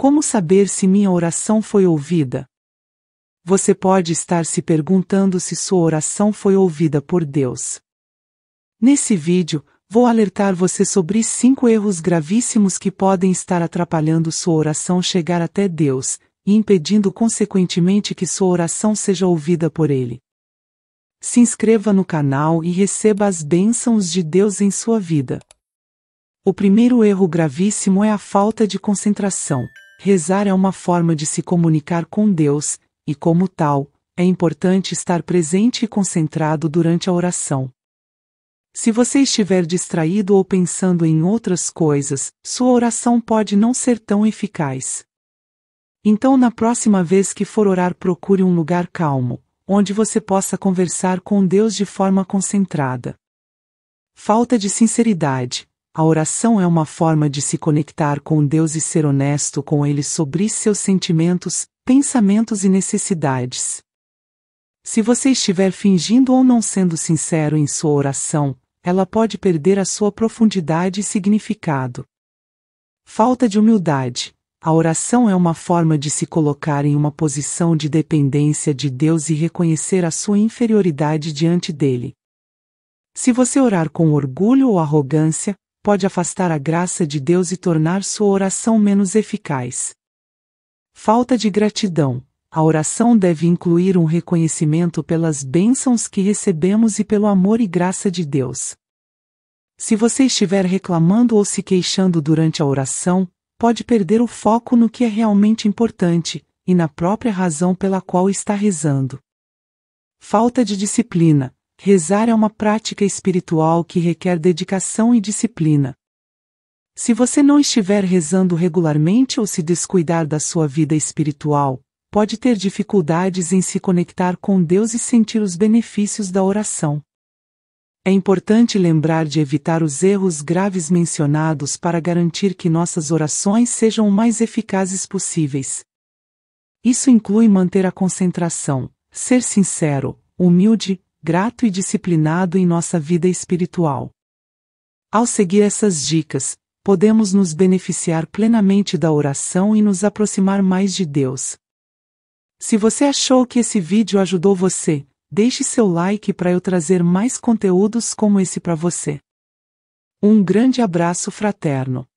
Como saber se minha oração foi ouvida? Você pode estar se perguntando se sua oração foi ouvida por Deus. Nesse vídeo, vou alertar você sobre cinco erros gravíssimos que podem estar atrapalhando sua oração chegar até Deus e impedindo consequentemente que sua oração seja ouvida por Ele. Se inscreva no canal e receba as bênçãos de Deus em sua vida. O primeiro erro gravíssimo é a falta de concentração. Rezar é uma forma de se comunicar com Deus, e como tal, é importante estar presente e concentrado durante a oração. Se você estiver distraído ou pensando em outras coisas, sua oração pode não ser tão eficaz. Então, na próxima vez que for orar, procure um lugar calmo, onde você possa conversar com Deus de forma concentrada. Falta de sinceridade. A oração é uma forma de se conectar com Deus e ser honesto com Ele sobre seus sentimentos, pensamentos e necessidades. Se você estiver fingindo ou não sendo sincero em sua oração, ela pode perder a sua profundidade e significado. Falta de humildade. A oração é uma forma de se colocar em uma posição de dependência de Deus e reconhecer a sua inferioridade diante dele. Se você orar com orgulho ou arrogância, pode afastar a graça de Deus e tornar sua oração menos eficaz. Falta de gratidão. A oração deve incluir um reconhecimento pelas bênçãos que recebemos e pelo amor e graça de Deus. Se você estiver reclamando ou se queixando durante a oração, pode perder o foco no que é realmente importante e na própria razão pela qual está rezando. Falta de disciplina. Rezar é uma prática espiritual que requer dedicação e disciplina. Se você não estiver rezando regularmente ou se descuidar da sua vida espiritual, pode ter dificuldades em se conectar com Deus e sentir os benefícios da oração. É importante lembrar de evitar os erros graves mencionados para garantir que nossas orações sejam o mais eficazes possíveis. Isso inclui manter a concentração, ser sincero, humilde, grato e disciplinado em nossa vida espiritual. Ao seguir essas dicas, podemos nos beneficiar plenamente da oração e nos aproximar mais de Deus. Se você achou que esse vídeo ajudou você, deixe seu like para eu trazer mais conteúdos como esse para você. Um grande abraço fraterno.